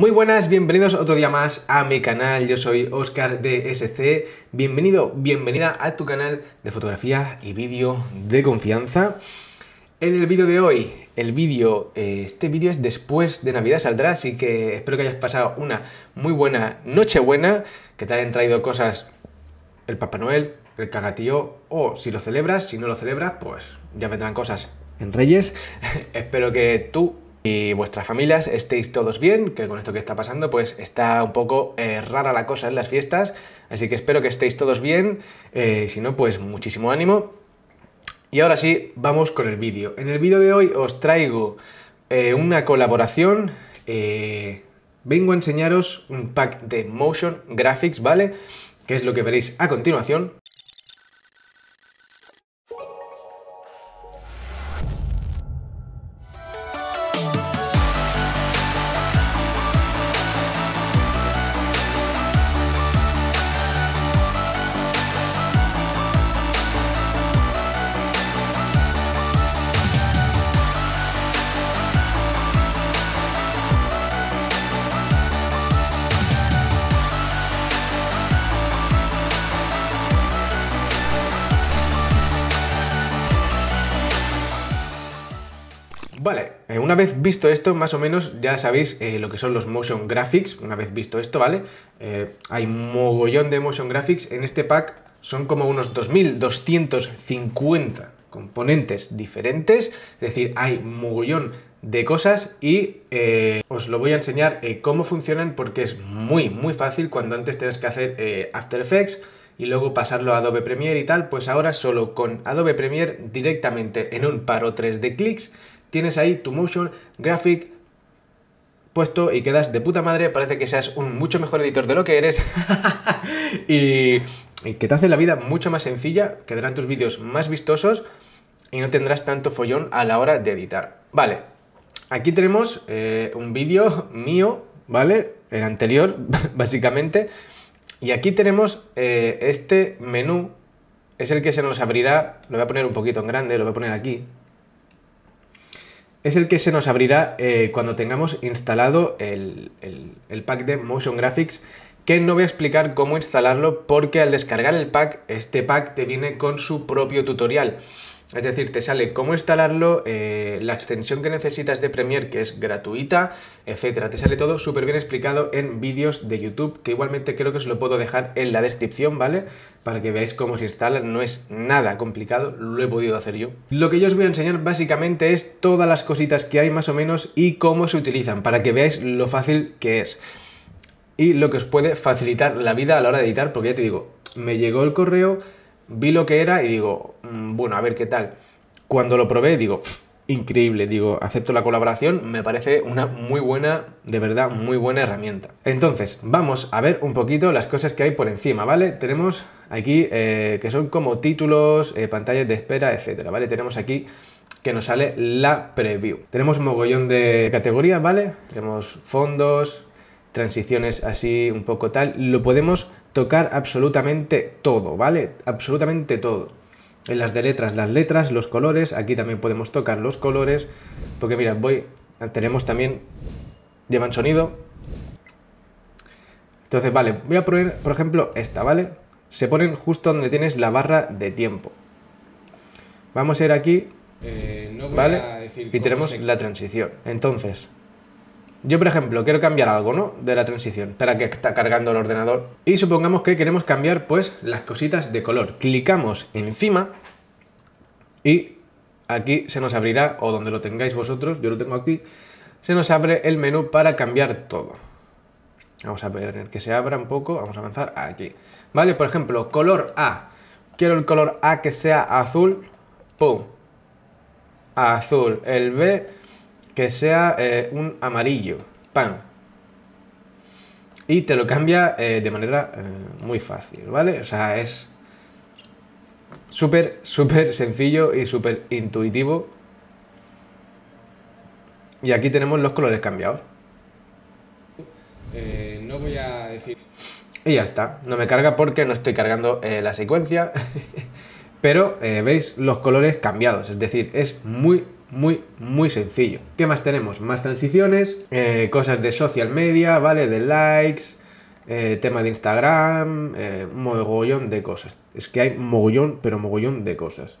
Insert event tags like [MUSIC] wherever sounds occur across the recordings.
Muy buenas, bienvenidos otro día más a mi canal, yo soy Oscar DSC, bienvenido, bienvenida a tu canal de fotografía y vídeo de confianza. En el vídeo de hoy, el vídeo, eh, este vídeo es después de Navidad, saldrá, así que espero que hayas pasado una muy buena Nochebuena, que te hayan traído cosas el Papá Noel, el cagatío, o si lo celebras, si no lo celebras, pues ya vendrán cosas en Reyes. [LAUGHS] espero que tú y vuestras familias estéis todos bien, que con esto que está pasando pues está un poco eh, rara la cosa en las fiestas, así que espero que estéis todos bien, eh, si no pues muchísimo ánimo. Y ahora sí, vamos con el vídeo. En el vídeo de hoy os traigo eh, una colaboración, vengo a enseñaros un pack de motion graphics, ¿vale? Que es lo que veréis a continuación. una vez visto esto, más o menos ya sabéis eh, lo que son los motion graphics. Una vez visto esto, ¿vale? Eh, hay mogollón de motion graphics. En este pack son como unos 2250 componentes diferentes. Es decir, hay mogollón de cosas y eh, os lo voy a enseñar cómo funcionan porque es muy, muy fácil cuando antes tenías que hacer After Effects y luego pasarlo a Adobe Premiere y tal, pues ahora solo con Adobe Premiere directamente en un paro 3 tres de clics tienes ahí tu motion graphic puesto y quedas de puta madre, parece que seas un mucho mejor editor de lo que eres [LAUGHS] y, que te hace la vida mucho más sencilla, quedarán tus vídeos más vistosos y no tendrás tanto follón a la hora de editar. Vale, aquí tenemos eh, un vídeo [LAUGHS] mío, ¿vale? El anterior, [LAUGHS] básicamente. Y aquí tenemos eh, este menú, es el que se nos abrirá, lo voy a poner un poquito en grande, lo voy a poner aquí, es el que se nos abrirá eh, cuando tengamos instalado el, el pack de Motion Graphics que no voy a explicar cómo instalarlo porque al descargar el pack, este pack te viene con su propio tutorial. Es decir, te sale cómo instalarlo, eh, la extensión que necesitas de Premiere, que es gratuita, etcétera. Te sale todo súper bien explicado en vídeos de YouTube, que igualmente creo que os lo puedo dejar en la descripción, ¿vale? Para que veáis cómo se instala, no es nada complicado, lo he podido hacer yo. Lo que yo os voy a enseñar básicamente es todas las cositas que hay más o menos y cómo se utilizan, para que veáis lo fácil que es. Y lo que os puede facilitar la vida a la hora de editar, porque ya te digo, me llegó el correo vi lo que era y digo, mm, bueno, a ver qué tal. Cuando lo probé, digo, increíble, digo, acepto la colaboración, me parece una muy buena, de verdad, muy buena herramienta. Entonces, vamos a ver un poquito las cosas que hay por encima, ¿vale? Tenemos aquí eh, que son como títulos, eh, pantallas de espera, etcétera, ¿vale? Tenemos aquí que nos sale la preview. Tenemos mogollón de categorías, ¿vale? Tenemos fondos, transiciones así, un poco tal. Lo podemos tocar absolutamente todo, ¿vale? Absolutamente todo. En las de letras, las letras, los colores, aquí también podemos tocar los colores, porque mira, voy, tenemos también, llevan sonido. Entonces, vale, voy a poner, por ejemplo, esta, ¿vale? Se ponen justo donde tienes la barra de tiempo. Vamos a ir aquí, eh, ¿vale? y tenemos la transición. Entonces, yo, por ejemplo, quiero cambiar algo, ¿no? De la transición. para que está cargando el ordenador. Y supongamos que queremos cambiar, pues, las cositas de color. Clicamos encima y aquí se nos abrirá, o donde lo tengáis vosotros, yo lo tengo aquí, se nos abre el menú para cambiar todo. Vamos a ver que se abra un poco, vamos a avanzar aquí. Vale, por ejemplo, color A. Quiero el color A que sea azul, pum, azul. El B sea eh, un amarillo, pan. Y te lo cambia eh, de manera eh, muy fácil, ¿vale? O sea, es súper, súper sencillo y súper intuitivo. Y aquí tenemos los colores cambiados. no voy a decir... Y ya está, no me carga porque no estoy cargando la secuencia. [LAUGHS] Pero veis los colores cambiados, es decir, es muy muy, muy sencillo. ¿Qué más tenemos? Más transiciones, eh, cosas de social media, ¿vale? De likes, eh, tema de Instagram, eh, mogollón de cosas. Es que hay mogollón, pero mogollón de cosas.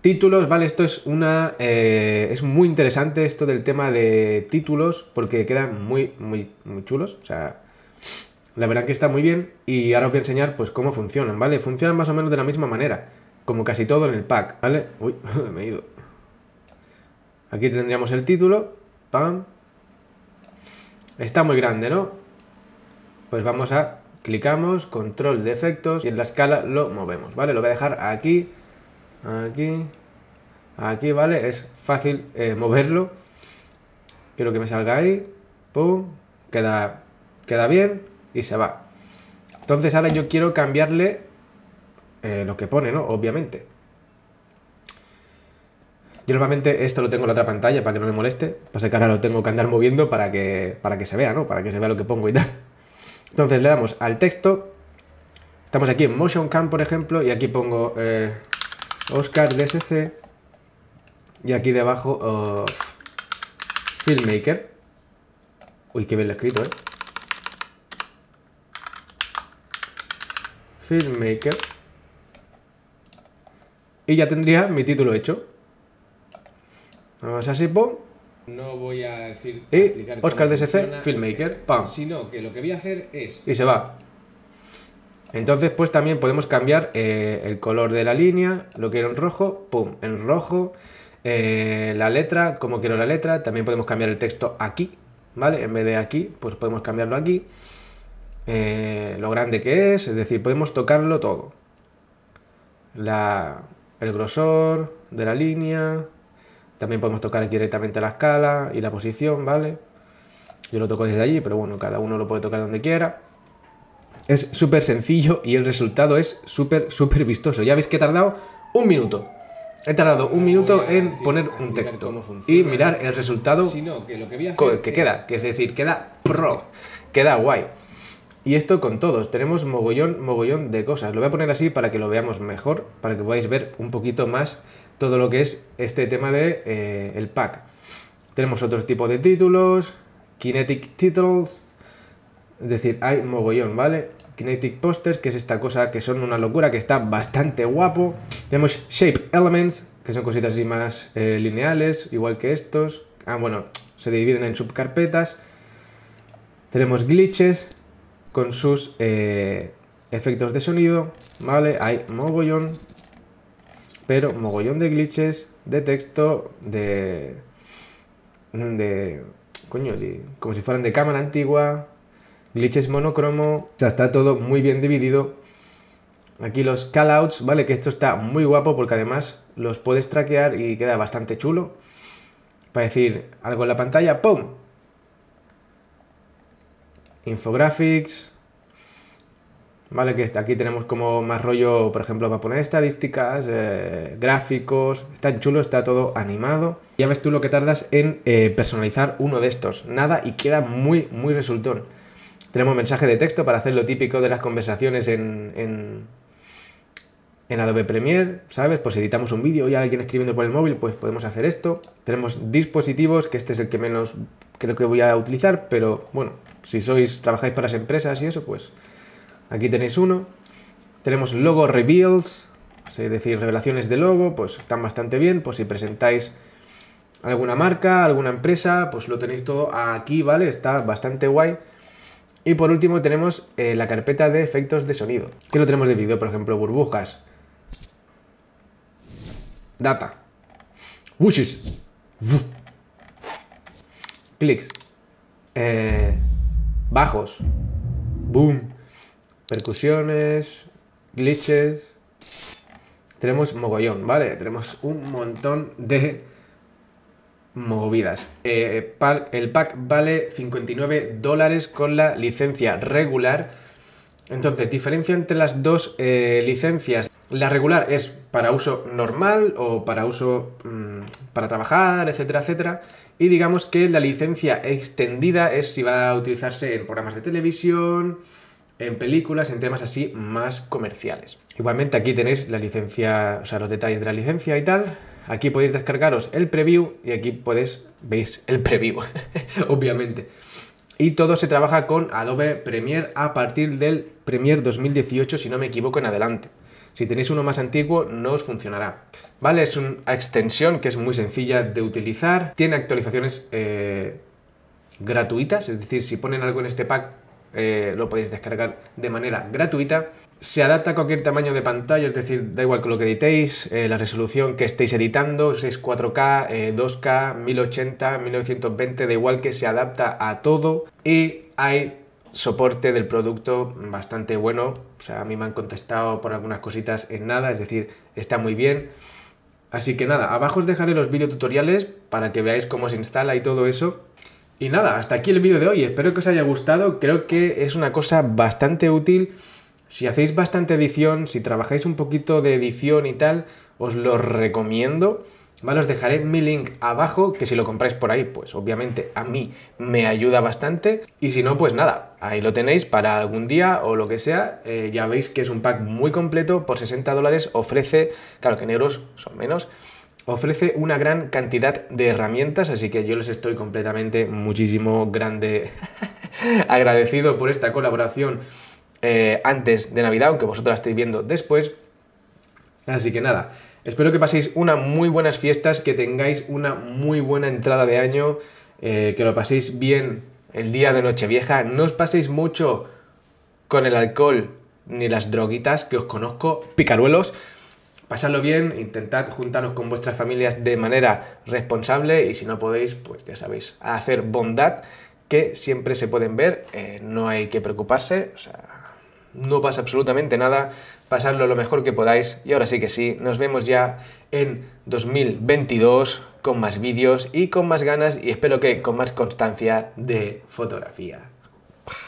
Títulos, ¿vale? Esto es una... es muy interesante esto del tema de títulos porque quedan muy, muy, muy chulos. O sea, la verdad que está muy bien y ahora os voy a enseñar pues cómo funcionan, ¿vale? Funcionan más o menos de la misma manera, como casi todo en el pack, ¿vale? Uy, [LAUGHS] me he ido. Aquí tendríamos el título. Pam. Está muy grande, ¿no? Pues vamos a... Clicamos, control de efectos y en la escala lo movemos, ¿vale? Lo voy a dejar aquí, aquí, aquí, ¿vale? Es fácil eh, moverlo. Quiero que me salga ahí. Pum. Queda, queda bien y se va. Entonces ahora yo quiero cambiarle eh, lo que pone, ¿no? Obviamente. Yo normalmente esto lo tengo en la otra pantalla para que no me moleste, Pues que ahora lo tengo que andar moviendo para que, para que se vea, ¿no? Para que se vea lo que pongo y tal. Entonces le damos al texto, estamos aquí en Motion Cam, por ejemplo, y aquí pongo eh, Oscar DSC y aquí debajo oh, Filmmaker. Uy, qué bien lo he escrito, ¿eh? Filmmaker. Y ya tendría mi título hecho. Vamos así, pum. No voy a decir. Oscar DSC, Filmmaker, e ¡pum!, Sino que lo que voy a hacer es. Y se va. Entonces, pues también podemos cambiar eh, el color de la línea, lo quiero en rojo, pum, en rojo. Eh, la letra, como quiero la letra, también podemos cambiar el texto aquí, ¿vale? En vez de aquí, pues podemos cambiarlo aquí. Eh, lo grande que es, es decir, podemos tocarlo todo. el grosor de la línea, también podemos tocar directamente la escala y la posición, ¿vale? Yo lo toco desde allí, pero bueno, cada uno lo puede tocar donde quiera. Es súper sencillo y el resultado es súper, súper vistoso. Ya veis que he tardado un minuto. He tardado un minuto en poner un texto y mirar el resultado que, que, queda. Que es decir, queda pro, queda guay. Y esto con todos, tenemos mogollón, mogollón de cosas. Lo voy a poner así para que lo veamos mejor, para que podáis ver un poquito más todo lo que es este tema de eh, el pack. Tenemos otro tipo de títulos, Kinetic Titles, es decir, hay mogollón, ¿vale? Kinetic Posters, que es esta cosa que son una locura, que está bastante guapo. Tenemos Shape Elements, que son cositas así más eh, lineales, igual que estos. Ah, bueno, se dividen en subcarpetas. Tenemos glitches, con sus eh, efectos de sonido, ¿vale? Hay mogollón, pero mogollón de glitches, de texto, de... de... coño, como si fueran de cámara antigua, glitches monocromo, o sea, está todo muy bien dividido. Aquí los callouts, ¿vale? Que esto está muy guapo porque además los puedes traquear y queda bastante chulo. Para decir algo en la pantalla, ¡pum! infographics, ¿vale? Que aquí tenemos como más rollo, por ejemplo, para poner estadísticas, eh, gráficos, está chulo, está todo animado. Ya ves tú lo que tardas en eh, personalizar uno de estos, nada y queda muy, muy resultón. Tenemos mensaje de texto para hacer lo típico de las conversaciones en en Adobe Premiere, ¿sabes? Pues editamos un vídeo y alguien escribiendo por el móvil, pues podemos hacer esto. Tenemos dispositivos, que este es el que menos creo que voy a utilizar, pero bueno, si sois, trabajáis para las empresas y eso, pues aquí tenéis uno. Tenemos logo reveals, es decir, revelaciones de logo, pues están bastante bien, pues si presentáis alguna marca, alguna empresa, pues lo tenéis todo aquí, ¿vale? Está bastante guay. Y por último tenemos eh, la carpeta de efectos de sonido, que lo tenemos de vídeo, por ejemplo, burbujas, Data. Wishes. clicks, eh, bajos. Boom. Percusiones. Glitches. Tenemos mogollón, ¿vale? Tenemos un montón de movidas. Eh, el pack vale 59 dólares con la licencia regular. Entonces, diferencia entre las dos eh, licencias. La regular es para uso normal o para uso mm, para trabajar, etcétera, etcétera. Y digamos que la licencia extendida es si va a utilizarse en programas de televisión, en películas, en temas así más comerciales. Igualmente aquí tenéis la licencia, o sea, los detalles de la licencia y tal. Aquí podéis descargaros el preview y aquí podéis, veis el preview, [LAUGHS] obviamente. Y todo se trabaja con Adobe Premiere a partir del Premiere 2018, si no me equivoco, en adelante. Si tenéis uno más antiguo, no os funcionará. ¿Vale? Es una extensión que es muy sencilla de utilizar. Tiene actualizaciones eh, gratuitas, es decir, si ponen algo en este pack, eh, lo podéis descargar de manera gratuita. Se adapta a cualquier tamaño de pantalla, es decir, da igual con lo que editéis, eh, la resolución que estéis editando, si es 4K, 2K, 1080, 1920, da igual que se adapta a todo y hay soporte del producto bastante bueno. O sea, a mí me han contestado por algunas cositas en nada, es decir, está muy bien. Así que nada, abajo os dejaré los tutoriales para que veáis cómo se instala y todo eso. Y nada, hasta aquí el vídeo de hoy. Espero que os haya gustado. Creo que es una cosa bastante útil. Si hacéis bastante edición, si trabajáis un poquito de edición y tal, os lo recomiendo. Vale, os dejaré mi link abajo, que si lo compráis por ahí, pues obviamente a mí me ayuda bastante. Y si no, pues nada, ahí lo tenéis para algún día o lo que sea. Eh, ya veis que es un pack muy completo, por 60 dólares ofrece, claro que en euros son menos, ofrece una gran cantidad de herramientas, así que yo les estoy completamente muchísimo grande [LAUGHS] agradecido por esta colaboración eh, antes de Navidad, aunque vosotros la estéis viendo después. Así que nada, Espero que paséis unas muy buenas fiestas, que tengáis una muy buena entrada de año, eh, que lo paséis bien el día de Nochevieja. No os paséis mucho con el alcohol ni las droguitas que os conozco, picaruelos. Pasadlo bien, intentad juntaros con vuestras familias de manera responsable y si no podéis, pues ya sabéis, hacer bondad que siempre se pueden ver, eh, no hay que preocuparse, no pasa absolutamente nada, pasadlo lo mejor que podáis y ahora sí que sí, nos vemos ya en 2022 con más vídeos y con más ganas y espero que con más constancia de fotografía.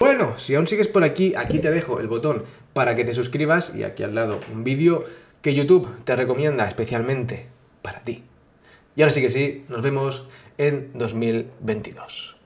Bueno, si aún sigues por aquí, aquí te dejo el botón para que te suscribas y aquí al lado un vídeo que YouTube te recomienda especialmente para ti. Y ahora sí que sí, nos vemos en 2022.